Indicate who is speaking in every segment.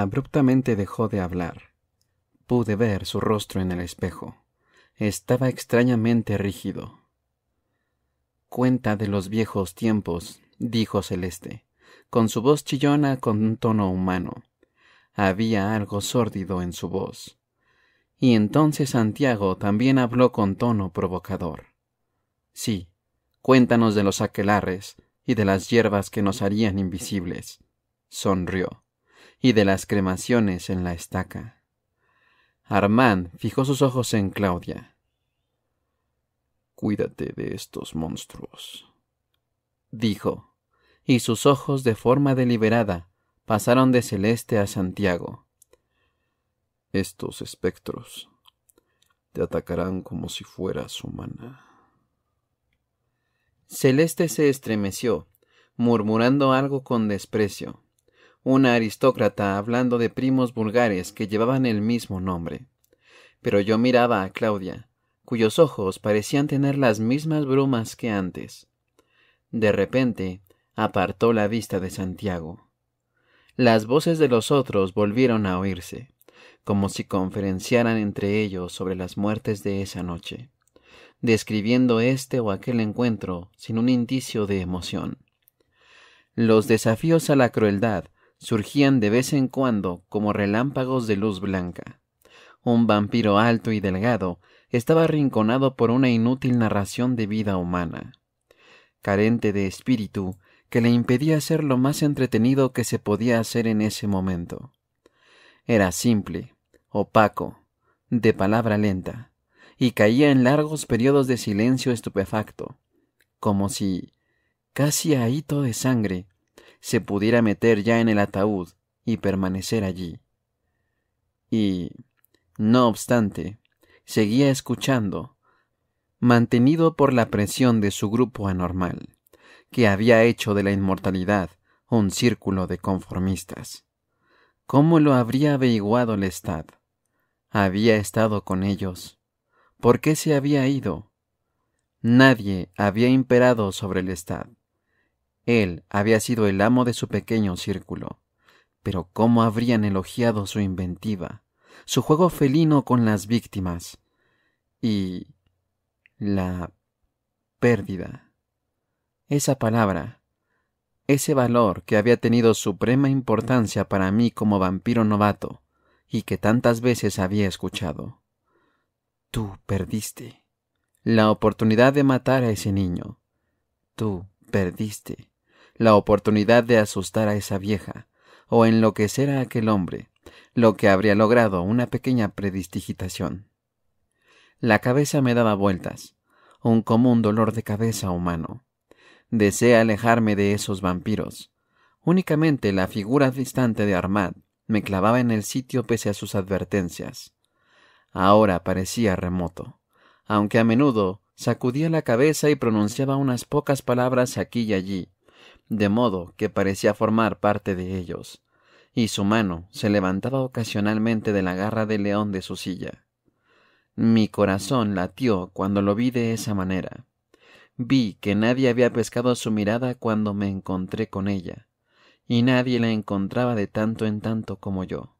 Speaker 1: Abruptamente dejó de hablar. Pude ver su rostro en el espejo. Estaba extrañamente rígido. Cuenta de los viejos tiempos, dijo Celeste, con su voz chillona con un tono humano. Había algo sórdido en su voz. Y entonces Santiago también habló con tono provocador. Sí, cuéntanos de los aquelares y de las hierbas que nos harían invisibles. Sonrió y de las cremaciones en la estaca. Armand fijó sus ojos en Claudia. Cuídate de estos monstruos, dijo, y sus ojos de forma deliberada pasaron de celeste a Santiago. Estos espectros te atacarán como si fueras humana. Celeste se estremeció, murmurando algo con desprecio una aristócrata hablando de primos vulgares que llevaban el mismo nombre. Pero yo miraba a Claudia, cuyos ojos parecían tener las mismas brumas que antes. De repente, apartó la vista de Santiago. Las voces de los otros volvieron a oírse, como si conferenciaran entre ellos sobre las muertes de esa noche, describiendo este o aquel encuentro sin un indicio de emoción. Los desafíos a la crueldad surgían de vez en cuando como relámpagos de luz blanca. Un vampiro alto y delgado estaba arrinconado por una inútil narración de vida humana, carente de espíritu que le impedía ser lo más entretenido que se podía hacer en ese momento. Era simple, opaco, de palabra lenta, y caía en largos periodos de silencio estupefacto, como si, casi ahito de sangre, se pudiera meter ya en el ataúd y permanecer allí. Y, no obstante, seguía escuchando, mantenido por la presión de su grupo anormal, que había hecho de la inmortalidad un círculo de conformistas. ¿Cómo lo habría averiguado el estado Había estado con ellos. ¿Por qué se había ido? Nadie había imperado sobre el estado. Él había sido el amo de su pequeño círculo. Pero cómo habrían elogiado su inventiva, su juego felino con las víctimas y la pérdida. Esa palabra, ese valor que había tenido suprema importancia para mí como vampiro novato y que tantas veces había escuchado. Tú perdiste la oportunidad de matar a ese niño. Tú perdiste la oportunidad de asustar a esa vieja, o enloquecer a aquel hombre, lo que habría logrado una pequeña predistigitación. La cabeza me daba vueltas, un común dolor de cabeza humano. Desea alejarme de esos vampiros. Únicamente la figura distante de Armad me clavaba en el sitio pese a sus advertencias. Ahora parecía remoto, aunque a menudo sacudía la cabeza y pronunciaba unas pocas palabras aquí y allí, de modo que parecía formar parte de ellos, y su mano se levantaba ocasionalmente de la garra de león de su silla. Mi corazón latió cuando lo vi de esa manera. Vi que nadie había pescado su mirada cuando me encontré con ella, y nadie la encontraba de tanto en tanto como yo.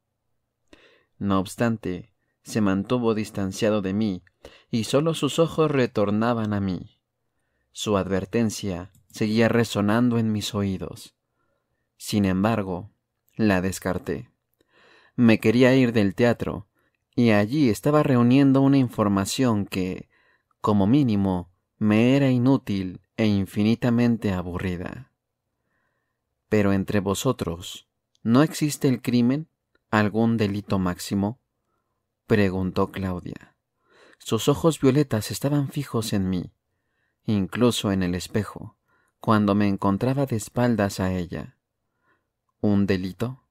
Speaker 1: No obstante, se mantuvo distanciado de mí, y sólo sus ojos retornaban a mí. Su advertencia seguía resonando en mis oídos. Sin embargo, la descarté. Me quería ir del teatro, y allí estaba reuniendo una información que, como mínimo, me era inútil e infinitamente aburrida. Pero entre vosotros, ¿no existe el crimen? ¿Algún delito máximo? preguntó Claudia. Sus ojos violetas estaban fijos en mí, incluso en el espejo cuando me encontraba de espaldas a ella. ¿Un delito?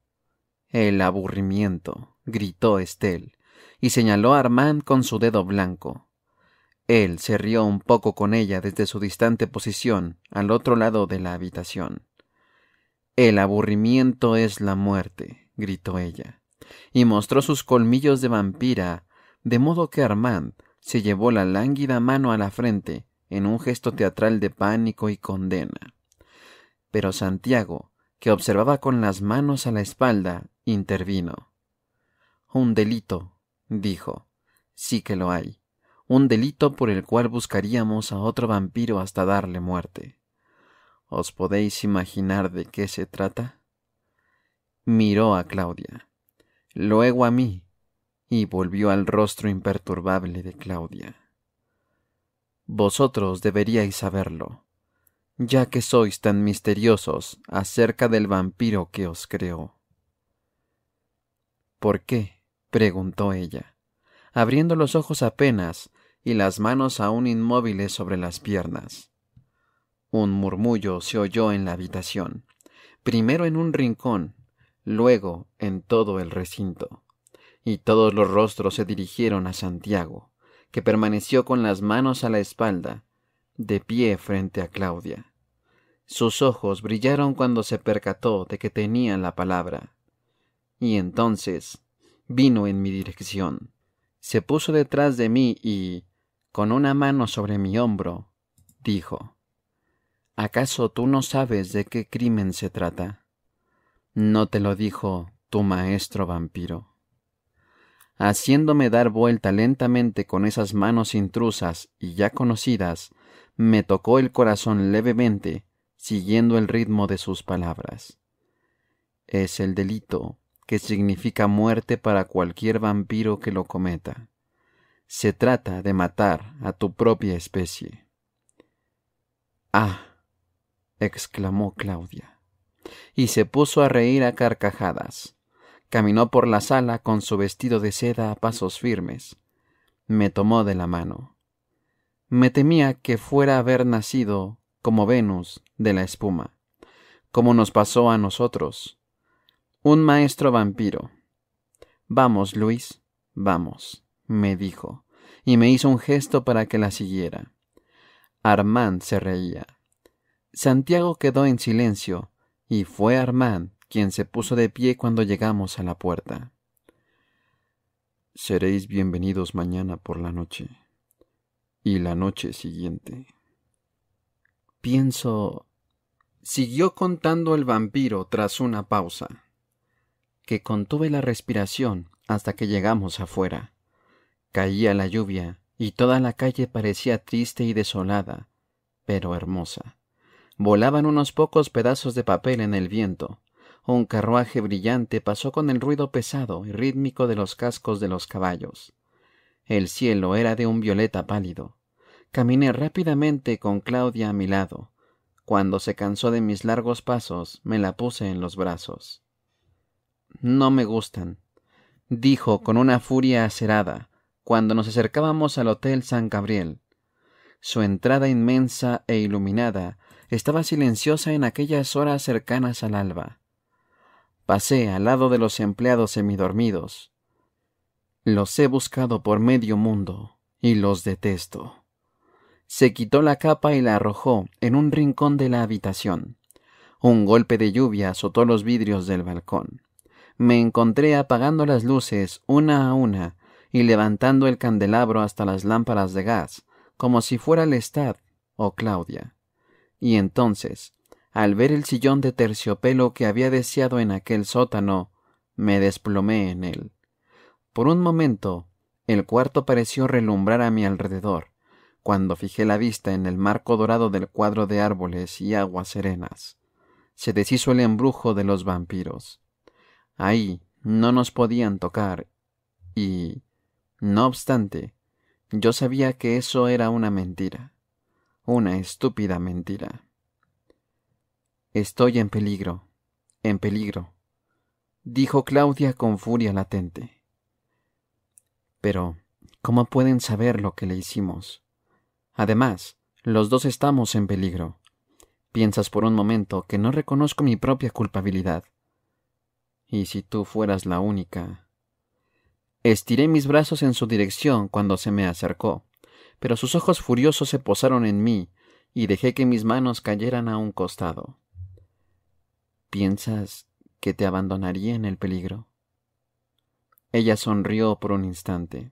Speaker 1: El aburrimiento, gritó Estelle, y señaló a Armand con su dedo blanco. Él se rió un poco con ella desde su distante posición, al otro lado de la habitación. El aburrimiento es la muerte, gritó ella, y mostró sus colmillos de vampira, de modo que Armand se llevó la lánguida mano a la frente en un gesto teatral de pánico y condena. Pero Santiago, que observaba con las manos a la espalda, intervino. Un delito, dijo. Sí que lo hay. Un delito por el cual buscaríamos a otro vampiro hasta darle muerte. ¿Os podéis imaginar de qué se trata? Miró a Claudia, luego a mí, y volvió al rostro imperturbable de Claudia. Vosotros deberíais saberlo, ya que sois tan misteriosos acerca del vampiro que os creó. ¿Por qué? preguntó ella, abriendo los ojos apenas y las manos aún inmóviles sobre las piernas. Un murmullo se oyó en la habitación, primero en un rincón, luego en todo el recinto, y todos los rostros se dirigieron a Santiago que permaneció con las manos a la espalda, de pie frente a Claudia. Sus ojos brillaron cuando se percató de que tenía la palabra. Y entonces vino en mi dirección. Se puso detrás de mí y, con una mano sobre mi hombro, dijo, ¿Acaso tú no sabes de qué crimen se trata? ¿No te lo dijo tu maestro vampiro? haciéndome dar vuelta lentamente con esas manos intrusas y ya conocidas, me tocó el corazón levemente, siguiendo el ritmo de sus palabras. Es el delito, que significa muerte para cualquier vampiro que lo cometa. Se trata de matar a tu propia especie. Ah, exclamó Claudia, y se puso a reír a carcajadas. Caminó por la sala con su vestido de seda a pasos firmes. Me tomó de la mano. Me temía que fuera haber nacido como Venus de la espuma, como nos pasó a nosotros. Un maestro vampiro. Vamos, Luis, vamos, me dijo, y me hizo un gesto para que la siguiera. Armand se reía. Santiago quedó en silencio, y fue Armand quien se puso de pie cuando llegamos a la puerta. Seréis bienvenidos mañana por la noche y la noche siguiente. Pienso, siguió contando el vampiro tras una pausa, que contuve la respiración hasta que llegamos afuera. Caía la lluvia y toda la calle parecía triste y desolada, pero hermosa. Volaban unos pocos pedazos de papel en el viento, un carruaje brillante pasó con el ruido pesado y rítmico de los cascos de los caballos. El cielo era de un violeta pálido. Caminé rápidamente con Claudia a mi lado. Cuando se cansó de mis largos pasos, me la puse en los brazos. No me gustan, dijo con una furia acerada, cuando nos acercábamos al Hotel San Gabriel. Su entrada inmensa e iluminada estaba silenciosa en aquellas horas cercanas al alba. Pasé al lado de los empleados semidormidos. Los he buscado por medio mundo y los detesto. Se quitó la capa y la arrojó en un rincón de la habitación. Un golpe de lluvia azotó los vidrios del balcón. Me encontré apagando las luces una a una y levantando el candelabro hasta las lámparas de gas, como si fuera Lestat o Claudia. Y entonces al ver el sillón de terciopelo que había deseado en aquel sótano, me desplomé en él. Por un momento, el cuarto pareció relumbrar a mi alrededor, cuando fijé la vista en el marco dorado del cuadro de árboles y aguas serenas. Se deshizo el embrujo de los vampiros. Ahí no nos podían tocar y... No obstante, yo sabía que eso era una mentira, una estúpida mentira. Estoy en peligro, en peligro, dijo Claudia con furia latente. Pero, ¿cómo pueden saber lo que le hicimos? Además, los dos estamos en peligro. Piensas por un momento que no reconozco mi propia culpabilidad. Y si tú fueras la única. Estiré mis brazos en su dirección cuando se me acercó, pero sus ojos furiosos se posaron en mí y dejé que mis manos cayeran a un costado. ¿Piensas que te abandonaría en el peligro? Ella sonrió por un instante.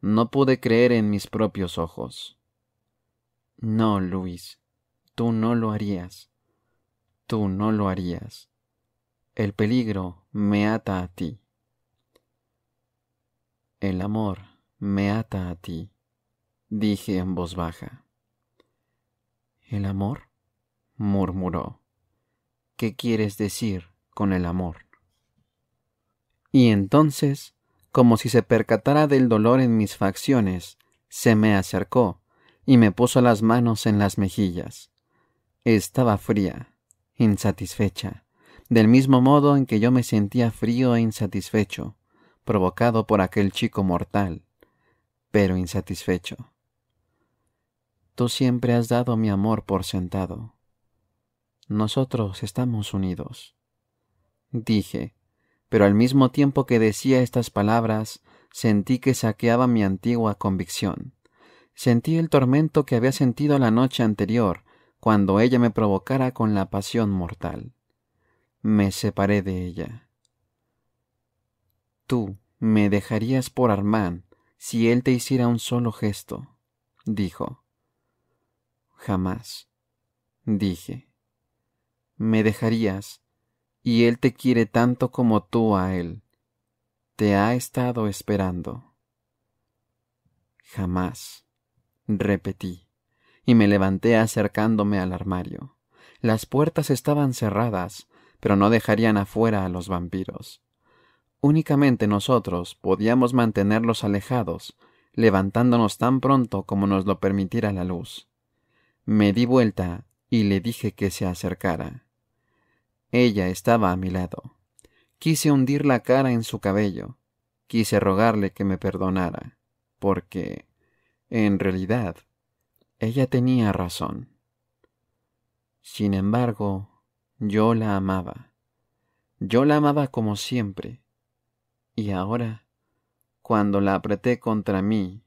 Speaker 1: No pude creer en mis propios ojos. No, Luis, tú no lo harías. Tú no lo harías. El peligro me ata a ti. El amor me ata a ti, dije en voz baja. ¿El amor? murmuró qué quieres decir con el amor. Y entonces, como si se percatara del dolor en mis facciones, se me acercó y me puso las manos en las mejillas. Estaba fría, insatisfecha, del mismo modo en que yo me sentía frío e insatisfecho, provocado por aquel chico mortal, pero insatisfecho. Tú siempre has dado mi amor por sentado. Nosotros estamos unidos. Dije, pero al mismo tiempo que decía estas palabras, sentí que saqueaba mi antigua convicción. Sentí el tormento que había sentido la noche anterior, cuando ella me provocara con la pasión mortal. Me separé de ella. Tú me dejarías por Armán si él te hiciera un solo gesto, dijo. Jamás, dije me dejarías, y él te quiere tanto como tú a él. Te ha estado esperando. Jamás, repetí, y me levanté acercándome al armario. Las puertas estaban cerradas, pero no dejarían afuera a los vampiros. Únicamente nosotros podíamos mantenerlos alejados, levantándonos tan pronto como nos lo permitiera la luz. Me di vuelta y le dije que se acercara. Ella estaba a mi lado. Quise hundir la cara en su cabello. Quise rogarle que me perdonara, porque, en realidad, ella tenía razón. Sin embargo, yo la amaba. Yo la amaba como siempre. Y ahora, cuando la apreté contra mí,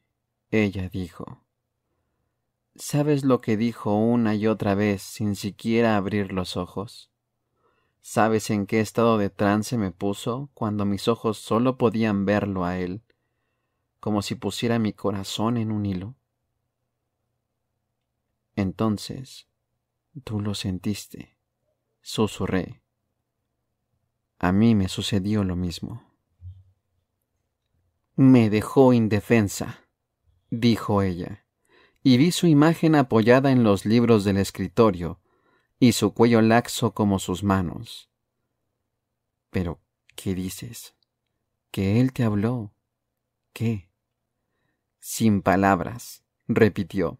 Speaker 1: ella dijo, ¿Sabes lo que dijo una y otra vez sin siquiera abrir los ojos? ¿Sabes en qué estado de trance me puso cuando mis ojos solo podían verlo a él, como si pusiera mi corazón en un hilo? Entonces, tú lo sentiste, susurré. A mí me sucedió lo mismo. Me dejó indefensa, dijo ella, y vi su imagen apoyada en los libros del escritorio, y su cuello laxo como sus manos. Pero, ¿qué dices? Que él te habló. ¿Qué? Sin palabras, repitió.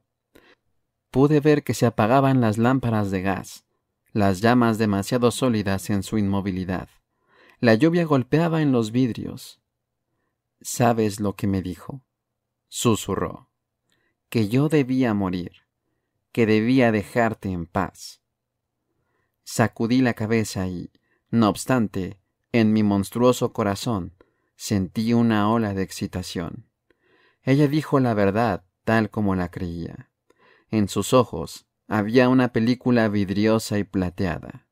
Speaker 1: Pude ver que se apagaban las lámparas de gas, las llamas demasiado sólidas en su inmovilidad. La lluvia golpeaba en los vidrios. ¿Sabes lo que me dijo? susurró. Que yo debía morir, que debía dejarte en paz Sacudí la cabeza y, no obstante, en mi monstruoso corazón sentí una ola de excitación. Ella dijo la verdad tal como la creía. En sus ojos había una película vidriosa y plateada.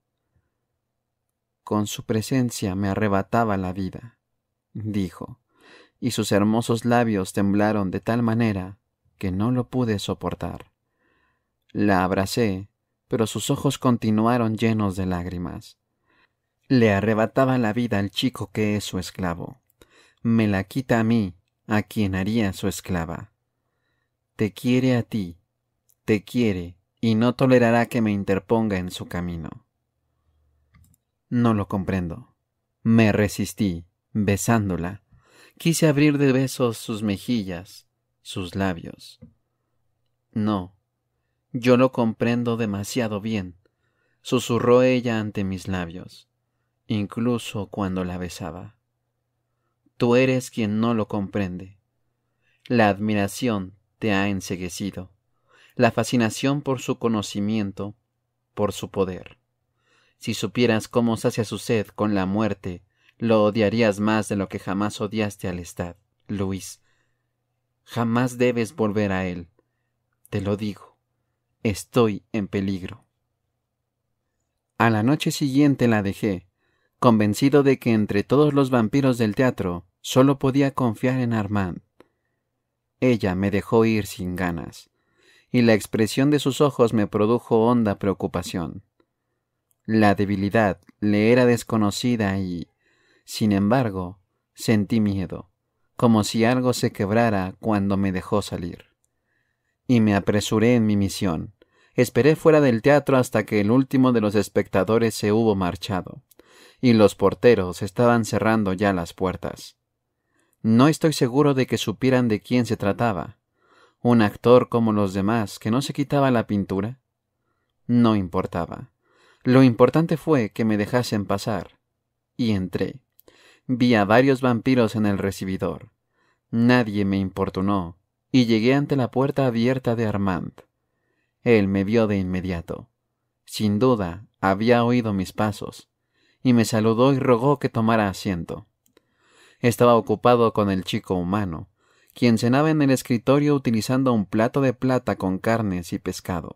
Speaker 1: Con su presencia me arrebataba la vida, dijo, y sus hermosos labios temblaron de tal manera que no lo pude soportar. La abracé pero sus ojos continuaron llenos de lágrimas. Le arrebataba la vida al chico que es su esclavo. Me la quita a mí, a quien haría su esclava. Te quiere a ti, te quiere, y no tolerará que me interponga en su camino. No lo comprendo. Me resistí, besándola. Quise abrir de besos sus mejillas, sus labios. No, yo lo comprendo demasiado bien, susurró ella ante mis labios, incluso cuando la besaba. Tú eres quien no lo comprende. La admiración te ha enseguecido, la fascinación por su conocimiento, por su poder. Si supieras cómo a su sed con la muerte, lo odiarías más de lo que jamás odiaste al Estado, Luis. Jamás debes volver a él. Te lo digo. Estoy en peligro. A la noche siguiente la dejé, convencido de que entre todos los vampiros del teatro solo podía confiar en Armand. Ella me dejó ir sin ganas, y la expresión de sus ojos me produjo honda preocupación. La debilidad le era desconocida y, sin embargo, sentí miedo, como si algo se quebrara cuando me dejó salir y me apresuré en mi misión. Esperé fuera del teatro hasta que el último de los espectadores se hubo marchado, y los porteros estaban cerrando ya las puertas. No estoy seguro de que supieran de quién se trataba. Un actor como los demás que no se quitaba la pintura. No importaba. Lo importante fue que me dejasen pasar. Y entré. Vi a varios vampiros en el recibidor. Nadie me importunó, y llegué ante la puerta abierta de Armand. Él me vio de inmediato. Sin duda, había oído mis pasos, y me saludó y rogó que tomara asiento. Estaba ocupado con el chico humano, quien cenaba en el escritorio utilizando un plato de plata con carnes y pescado.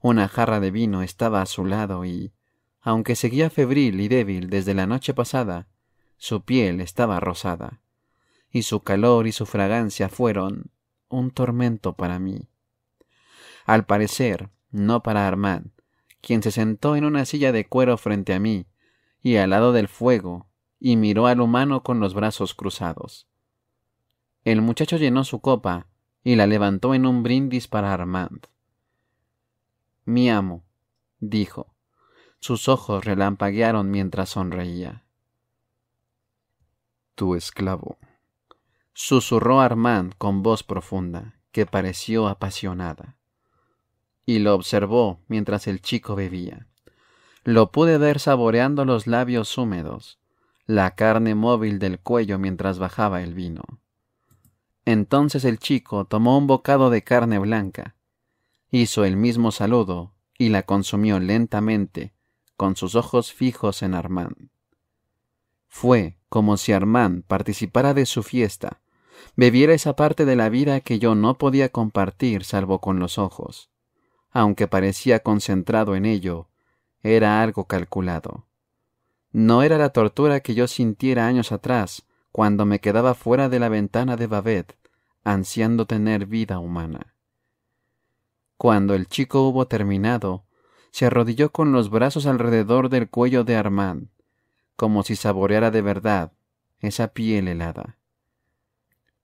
Speaker 1: Una jarra de vino estaba a su lado y, aunque seguía febril y débil desde la noche pasada, su piel estaba rosada, y su calor y su fragancia fueron un tormento para mí. Al parecer, no para Armand, quien se sentó en una silla de cuero frente a mí y al lado del fuego, y miró al humano con los brazos cruzados. El muchacho llenó su copa y la levantó en un brindis para Armand. Mi amo, dijo. Sus ojos relampaguearon mientras sonreía. Tu esclavo susurró Armand con voz profunda, que pareció apasionada. Y lo observó mientras el chico bebía. Lo pude ver saboreando los labios húmedos, la carne móvil del cuello mientras bajaba el vino. Entonces el chico tomó un bocado de carne blanca, hizo el mismo saludo y la consumió lentamente, con sus ojos fijos en Armand. Fue como si Armand participara de su fiesta, bebiera esa parte de la vida que yo no podía compartir salvo con los ojos. Aunque parecía concentrado en ello, era algo calculado. No era la tortura que yo sintiera años atrás, cuando me quedaba fuera de la ventana de Babet, ansiando tener vida humana. Cuando el chico hubo terminado, se arrodilló con los brazos alrededor del cuello de Armand, como si saboreara de verdad esa piel helada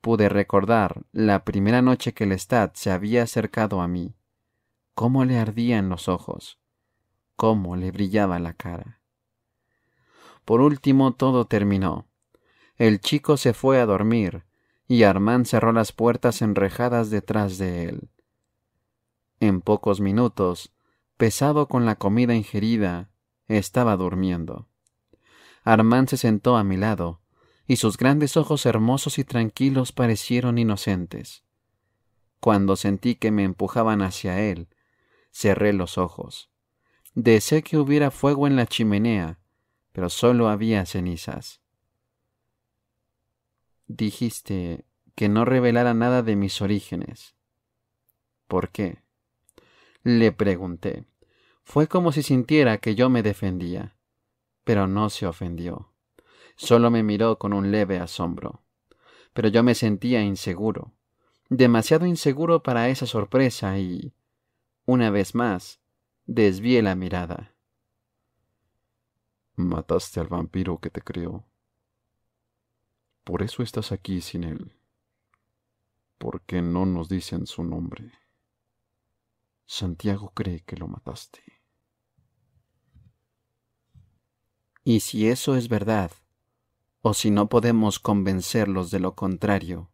Speaker 1: pude recordar la primera noche que Lestat se había acercado a mí, cómo le ardían los ojos, cómo le brillaba la cara. Por último todo terminó. El chico se fue a dormir, y Armand cerró las puertas enrejadas detrás de él. En pocos minutos, pesado con la comida ingerida, estaba durmiendo. Armand se sentó a mi lado, y sus grandes ojos hermosos y tranquilos parecieron inocentes. Cuando sentí que me empujaban hacia él, cerré los ojos. Deseé que hubiera fuego en la chimenea, pero solo había cenizas. Dijiste que no revelara nada de mis orígenes. ¿Por qué? Le pregunté. Fue como si sintiera que yo me defendía, pero no se ofendió. Solo me miró con un leve asombro. Pero yo me sentía inseguro, demasiado inseguro para esa sorpresa y, una vez más, desvié la mirada. Mataste al vampiro que te creó. Por eso estás aquí sin él. Porque no nos dicen su nombre. Santiago cree que lo mataste. Y si eso es verdad, o si no podemos convencerlos de lo contrario,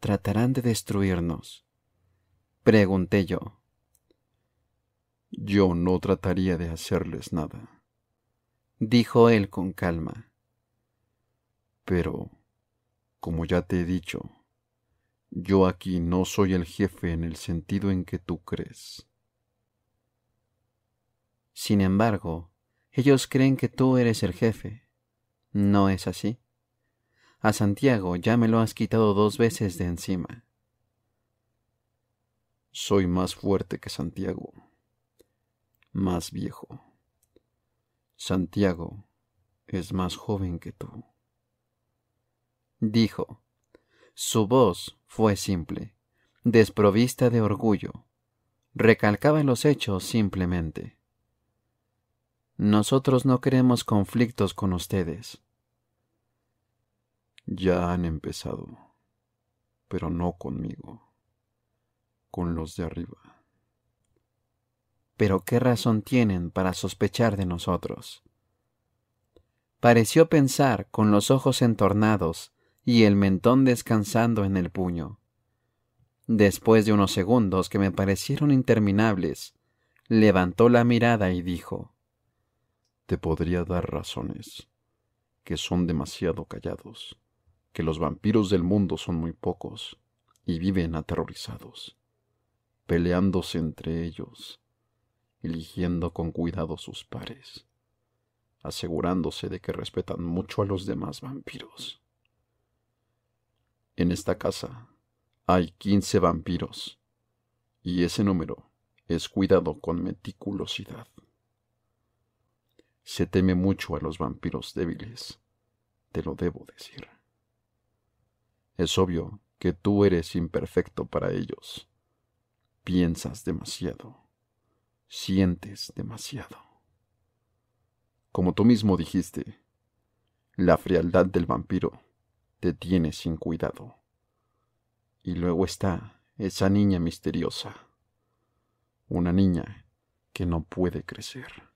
Speaker 1: tratarán de destruirnos. Pregunté yo. Yo no trataría de hacerles nada, dijo él con calma. Pero, como ya te he dicho, yo aquí no soy el jefe en el sentido en que tú crees. Sin embargo, ellos creen que tú eres el jefe. ¿No es así? A Santiago ya me lo has quitado dos veces de encima. Soy más fuerte que Santiago, más viejo. Santiago es más joven que tú. Dijo. Su voz fue simple, desprovista de orgullo. Recalcaba los hechos simplemente. Nosotros no queremos conflictos con ustedes. Ya han empezado, pero no conmigo, con los de arriba. Pero ¿qué razón tienen para sospechar de nosotros? Pareció pensar con los ojos entornados y el mentón descansando en el puño. Después de unos segundos que me parecieron interminables, levantó la mirada y dijo, te podría dar razones, que son demasiado callados, que los vampiros del mundo son muy pocos y viven aterrorizados, peleándose entre ellos, eligiendo con cuidado sus pares, asegurándose de que respetan mucho a los demás vampiros. En esta casa hay 15 vampiros, y ese número es cuidado con meticulosidad. Se teme mucho a los vampiros débiles, te lo debo decir. Es obvio que tú eres imperfecto para ellos. Piensas demasiado. Sientes demasiado. Como tú mismo dijiste, la frialdad del vampiro te tiene sin cuidado. Y luego está esa niña misteriosa. Una niña que no puede crecer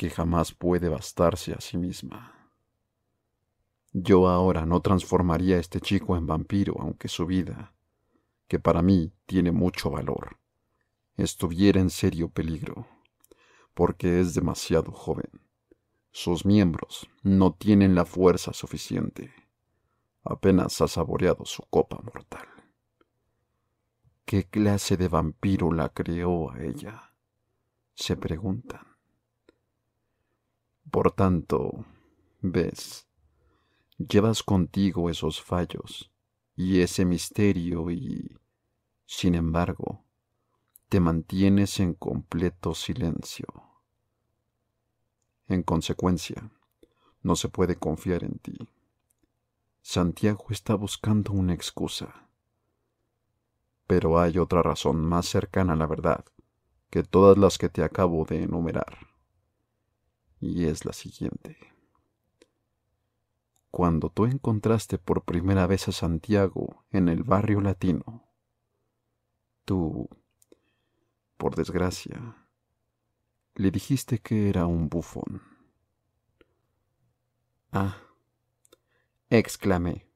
Speaker 1: que jamás puede bastarse a sí misma. Yo ahora no transformaría a este chico en vampiro, aunque su vida, que para mí tiene mucho valor, estuviera en serio peligro, porque es demasiado joven. Sus miembros no tienen la fuerza suficiente. Apenas ha saboreado su copa mortal. ¿Qué clase de vampiro la creó a ella? Se preguntan. Por tanto, ves, llevas contigo esos fallos y ese misterio y, sin embargo, te mantienes en completo silencio. En consecuencia, no se puede confiar en ti. Santiago está buscando una excusa. Pero hay otra razón más cercana a la verdad que todas las que te acabo de enumerar y es la siguiente. Cuando tú encontraste por primera vez a Santiago en el barrio latino, tú, por desgracia, le dijiste que era un bufón. Ah, exclamé.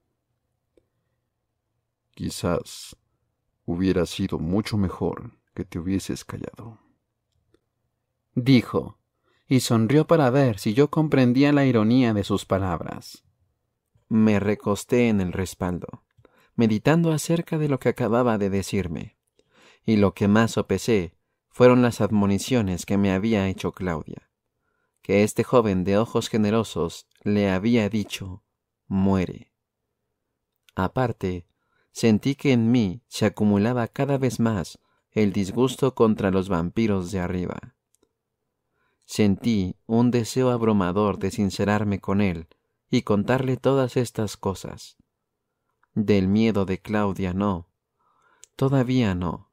Speaker 1: Quizás hubiera sido mucho mejor que te hubieses callado. Dijo, y sonrió para ver si yo comprendía la ironía de sus palabras. Me recosté en el respaldo, meditando acerca de lo que acababa de decirme, y lo que más sopesé fueron las admoniciones que me había hecho Claudia, que este joven de ojos generosos le había dicho, muere. Aparte, sentí que en mí se acumulaba cada vez más el disgusto contra los vampiros de arriba. Sentí un deseo abrumador de sincerarme con él y contarle todas estas cosas. Del miedo de Claudia no. Todavía no.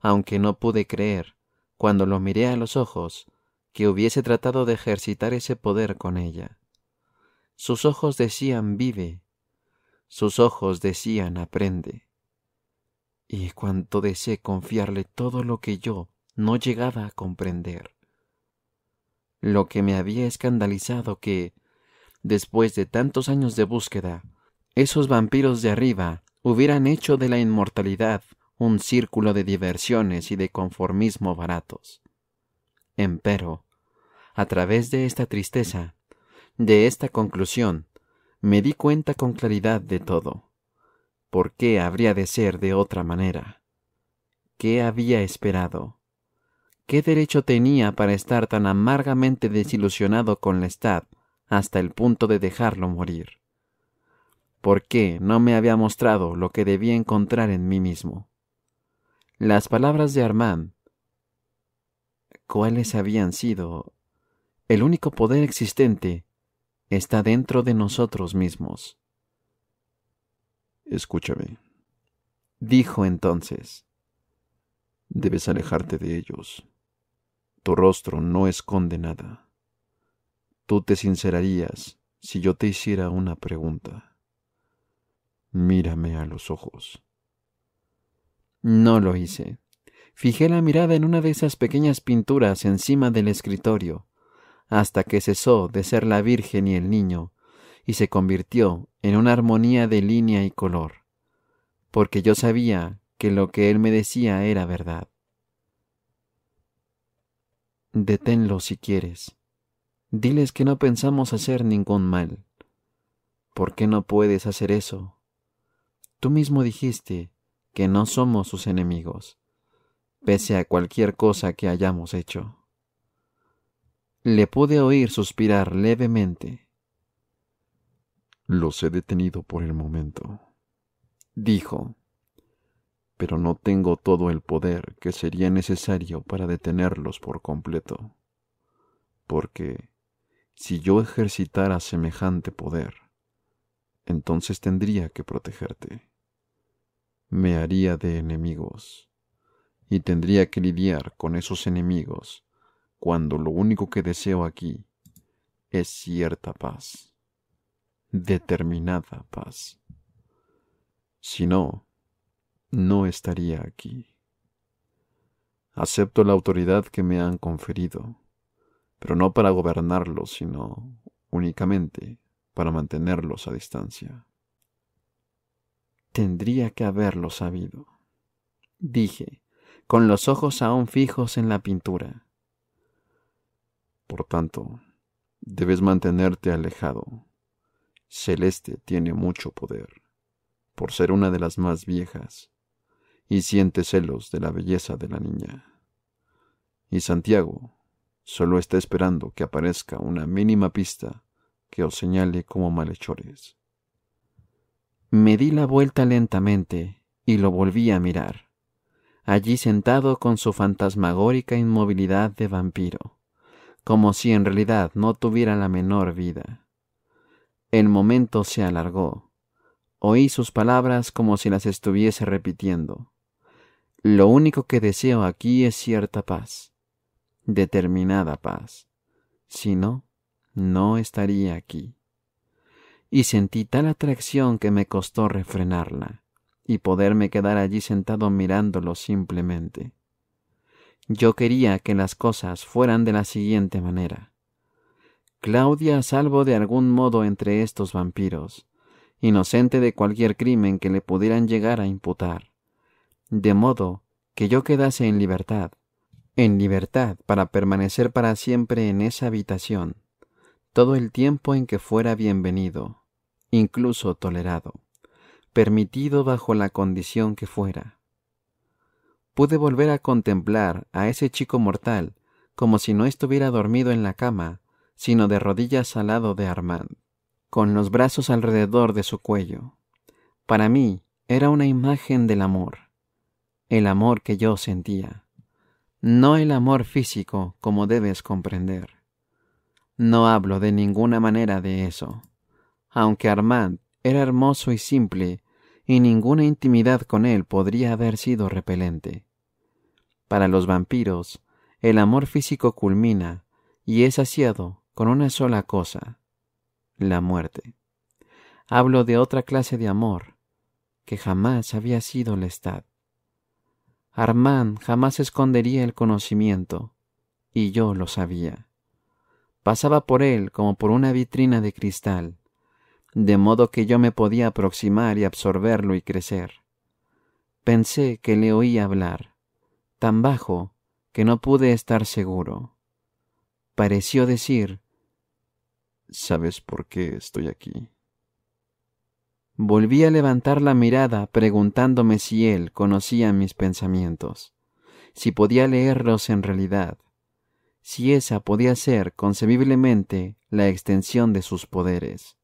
Speaker 1: Aunque no pude creer, cuando lo miré a los ojos, que hubiese tratado de ejercitar ese poder con ella. Sus ojos decían vive, sus ojos decían aprende. Y cuanto deseé confiarle todo lo que yo no llegaba a comprender lo que me había escandalizado que, después de tantos años de búsqueda, esos vampiros de arriba hubieran hecho de la inmortalidad un círculo de diversiones y de conformismo baratos. Empero, a través de esta tristeza, de esta conclusión, me di cuenta con claridad de todo. ¿Por qué habría de ser de otra manera? ¿Qué había esperado? ¿Qué derecho tenía para estar tan amargamente desilusionado con Lestat hasta el punto de dejarlo morir? ¿Por qué no me había mostrado lo que debía encontrar en mí mismo? Las palabras de Armand, ¿cuáles habían sido? El único poder existente está dentro de nosotros mismos. Escúchame, dijo entonces. Debes alejarte de ellos. Tu rostro no esconde nada. Tú te sincerarías si yo te hiciera una pregunta. Mírame a los ojos. No lo hice. Fijé la mirada en una de esas pequeñas pinturas encima del escritorio, hasta que cesó de ser la Virgen y el niño, y se convirtió en una armonía de línea y color, porque yo sabía que lo que él me decía era verdad. Deténlo si quieres. Diles que no pensamos hacer ningún mal. ¿Por qué no puedes hacer eso? Tú mismo dijiste que no somos sus enemigos, pese a cualquier cosa que hayamos hecho. Le pude oír suspirar levemente. Los he detenido por el momento, dijo pero no tengo todo el poder que sería necesario para detenerlos por completo. Porque si yo ejercitara semejante poder, entonces tendría que protegerte. Me haría de enemigos y tendría que lidiar con esos enemigos cuando lo único que deseo aquí es cierta paz, determinada paz. Si no, no estaría aquí. Acepto la autoridad que me han conferido, pero no para gobernarlos, sino únicamente para mantenerlos a distancia. Tendría que haberlo sabido, dije, con los ojos aún fijos en la pintura. Por tanto, debes mantenerte alejado. Celeste tiene mucho poder, por ser una de las más viejas y siente celos de la belleza de la niña. Y Santiago solo está esperando que aparezca una mínima pista que os señale como malhechores. Me di la vuelta lentamente y lo volví a mirar, allí sentado con su fantasmagórica inmovilidad de vampiro, como si en realidad no tuviera la menor vida. El momento se alargó. Oí sus palabras como si las estuviese repitiendo lo único que deseo aquí es cierta paz, determinada paz. Si no, no estaría aquí. Y sentí tal atracción que me costó refrenarla y poderme quedar allí sentado mirándolo simplemente. Yo quería que las cosas fueran de la siguiente manera. Claudia salvo de algún modo entre estos vampiros, inocente de cualquier crimen que le pudieran llegar a imputar de modo que yo quedase en libertad, en libertad para permanecer para siempre en esa habitación, todo el tiempo en que fuera bienvenido, incluso tolerado, permitido bajo la condición que fuera. Pude volver a contemplar a ese chico mortal como si no estuviera dormido en la cama, sino de rodillas al lado de Armand, con los brazos alrededor de su cuello. Para mí era una imagen del amor el amor que yo sentía. No el amor físico, como debes comprender. No hablo de ninguna manera de eso. Aunque Armand era hermoso y simple, y ninguna intimidad con él podría haber sido repelente. Para los vampiros, el amor físico culmina y es saciado con una sola cosa, la muerte. Hablo de otra clase de amor que jamás había sido lestad. Armand jamás escondería el conocimiento, y yo lo sabía. Pasaba por él como por una vitrina de cristal, de modo que yo me podía aproximar y absorberlo y crecer. Pensé que le oía hablar, tan bajo que no pude estar seguro. Pareció decir, ¿Sabes por qué estoy aquí? Volví a levantar la mirada preguntándome si él conocía mis pensamientos, si podía leerlos en realidad, si esa podía ser concebiblemente la extensión de sus poderes.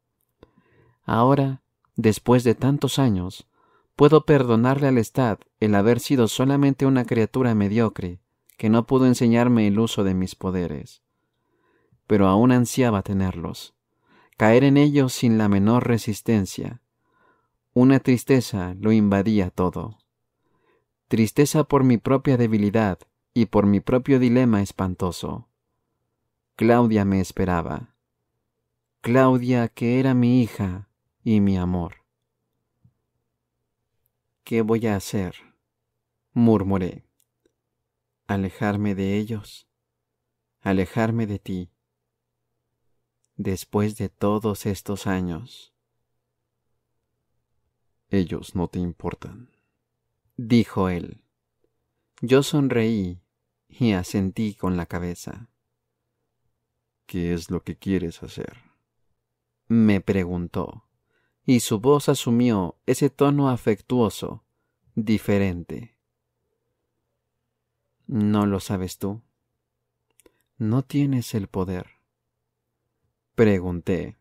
Speaker 1: Ahora, después de tantos años, puedo perdonarle al Estad el haber sido solamente una criatura mediocre que no pudo enseñarme el uso de mis poderes. Pero aún ansiaba tenerlos, caer en ellos sin la menor resistencia una tristeza lo invadía todo. Tristeza por mi propia debilidad y por mi propio dilema espantoso. Claudia me esperaba. Claudia que era mi hija y mi amor. ¿Qué voy a hacer? murmuré. Alejarme de ellos, alejarme de ti. Después de todos estos años ellos no te importan. Dijo él. Yo sonreí y asentí con la cabeza. ¿Qué es lo que quieres hacer? Me preguntó, y su voz asumió ese tono afectuoso, diferente. No lo sabes tú. No tienes el poder. Pregunté,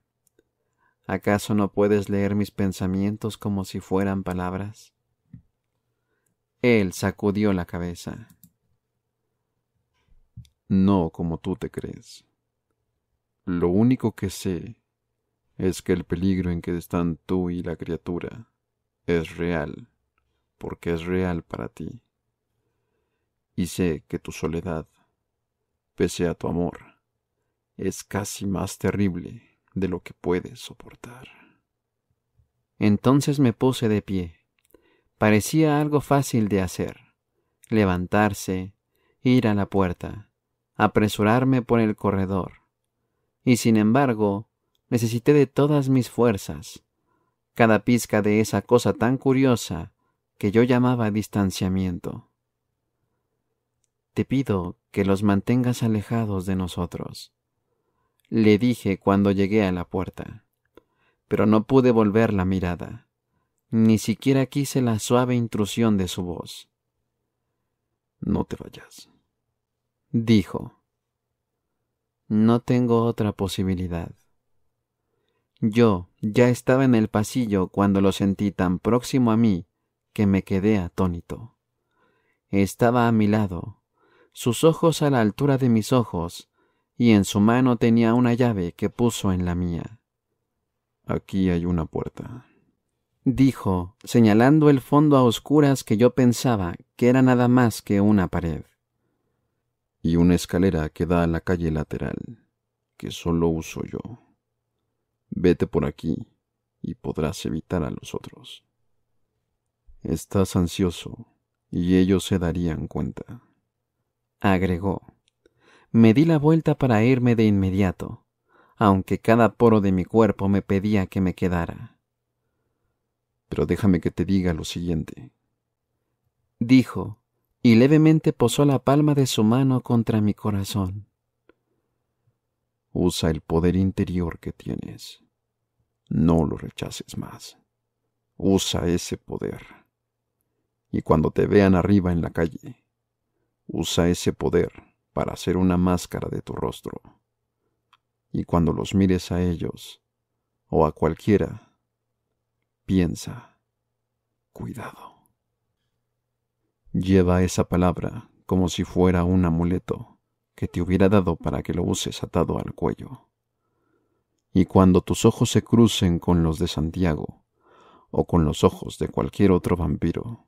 Speaker 1: ¿Acaso no puedes leer mis pensamientos como si fueran palabras? Él sacudió la cabeza. No como tú te crees. Lo único que sé es que el peligro en que están tú y la criatura es real, porque es real para ti. Y sé que tu soledad, pese a tu amor, es casi más terrible de lo que puedes soportar. Entonces me puse de pie. Parecía algo fácil de hacer. Levantarse, ir a la puerta, apresurarme por el corredor. Y sin embargo, necesité de todas mis fuerzas, cada pizca de esa cosa tan curiosa que yo llamaba distanciamiento. Te pido que los mantengas alejados de nosotros, le dije cuando llegué a la puerta. Pero no pude volver la mirada, ni siquiera quise la suave intrusión de su voz. No te vayas, dijo. No tengo otra posibilidad. Yo ya estaba en el pasillo cuando lo sentí tan próximo a mí que me quedé atónito. Estaba a mi lado, sus ojos a la altura de mis ojos, y en su mano tenía una llave que puso en la mía. Aquí hay una puerta, dijo, señalando el fondo a oscuras que yo pensaba que era nada más que una pared. Y una escalera que da a la calle lateral, que solo uso yo. Vete por aquí y podrás evitar a los otros. Estás ansioso y ellos se darían cuenta. Agregó me di la vuelta para irme de inmediato, aunque cada poro de mi cuerpo me pedía que me quedara. Pero déjame que te diga lo siguiente. Dijo, y levemente posó la palma de su mano contra mi corazón. Usa el poder interior que tienes. No lo rechaces más. Usa ese poder. Y cuando te vean arriba en la calle, usa ese poder para hacer una máscara de tu rostro. Y cuando los mires a ellos, o a cualquiera, piensa, cuidado. Lleva esa palabra como si fuera un amuleto que te hubiera dado para que lo uses atado al cuello. Y cuando tus ojos se crucen con los de Santiago, o con los ojos de cualquier otro vampiro,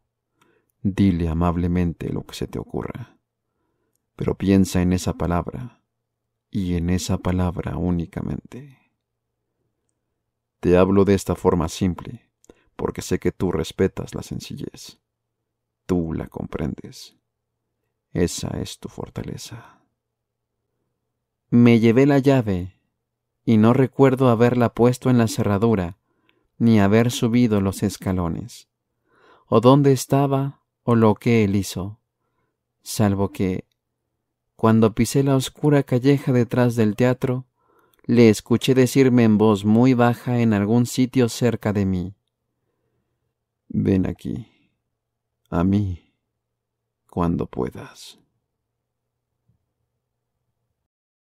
Speaker 1: dile amablemente lo que se te ocurra pero piensa en esa palabra y en esa palabra únicamente. Te hablo de esta forma simple, porque sé que tú respetas la sencillez, tú la comprendes. Esa es tu fortaleza. Me llevé la llave, y no recuerdo haberla puesto en la cerradura, ni haber subido los escalones, o dónde estaba, o lo que él hizo, salvo que cuando pisé la oscura calleja detrás del teatro, le escuché decirme en voz muy baja en algún sitio cerca de mí. Ven aquí, a mí, cuando puedas.